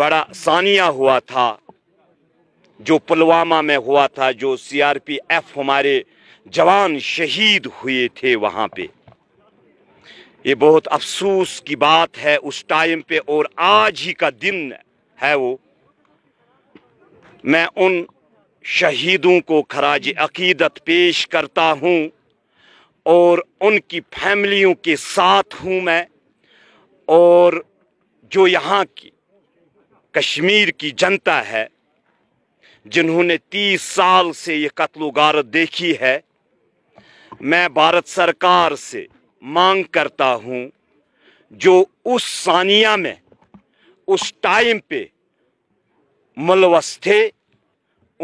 बड़ा सानिया हुआ था जो पुलवामा में हुआ था जो सीआरपीएफ हमारे जवान शहीद हुए थे वहाँ पे ये बहुत अफसोस की बात है उस टाइम पे और आज ही का दिन है वो मैं उन शहीदों को खराज अकीदत पेश करता हूँ और उनकी फैमिलियों के साथ हूँ मैं और जो यहाँ की कश्मीर की जनता है जिन्होंने तीस साल से ये कत्ल गारत देखी है मैं भारत सरकार से मांग करता हूँ जो उस सानिया में उस टाइम पे मुलवस थे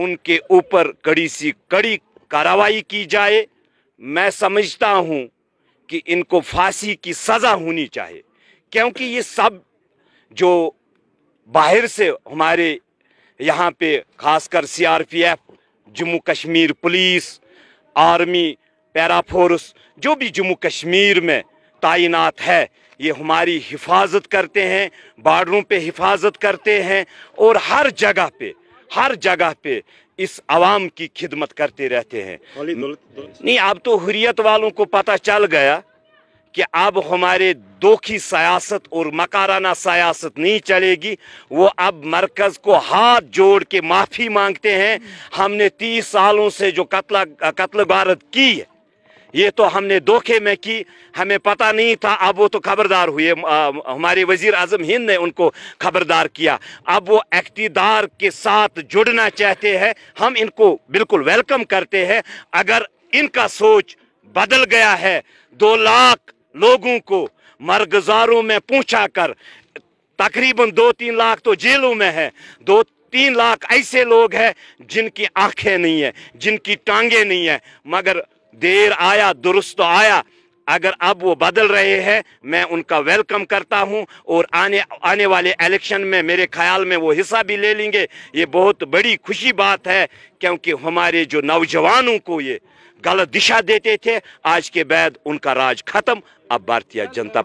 उनके ऊपर कड़ी सी कड़ी कार्रवाई की जाए मैं समझता हूँ कि इनको फांसी की सज़ा होनी चाहिए क्योंकि ये सब जो बाहर से हमारे यहाँ पे खासकर CRPF Jammu Kashmir police army para force जो भी जम्मू कश्मीर में तैनात है ये हमारी हिफाजत करते हैं बॉर्डरों पे हिफाजत करते हैं और हर जगह पे हर जगह पे इस आवाम की खिदमत करते रहते हैं नहीं अब तो हुरियत वालों को पता चल गया कि अब हमारे दोखी सियासत और मकाराना सियासत नहीं चलेगी वो अब मरकज़ को हाथ जोड़ के माफ़ी मांगते हैं हमने तीस सालों से जो कतला कत्ल भारत की है ये तो हमने धोखे में की हमें पता नहीं था अब वो तो खबरदार हुए हमारे वजीर अजम हिंद ने उनको खबरदार किया अब वो इकतदार के साथ जुड़ना चाहते हैं हम इनको बिल्कुल वेलकम करते हैं अगर इनका सोच बदल गया है दो लाख लोगों को मरगजारों में पहुँचा कर तकरीबन दो तीन लाख तो जेलों में है दो तीन लाख ऐसे लोग हैं जिनकी आंखें नहीं है जिनकी टांगे नहीं है मगर देर आया दुरुस्त आया अगर अब वो बदल रहे हैं मैं उनका वेलकम करता हूं और आने आने वाले इलेक्शन में मेरे ख्याल में वो हिस्सा भी ले लेंगे ये बहुत बड़ी खुशी बात है क्योंकि हमारे जो नौजवानों को ये गलत दिशा देते थे आज के बाद उनका राज खत्म अब भारतीय जनता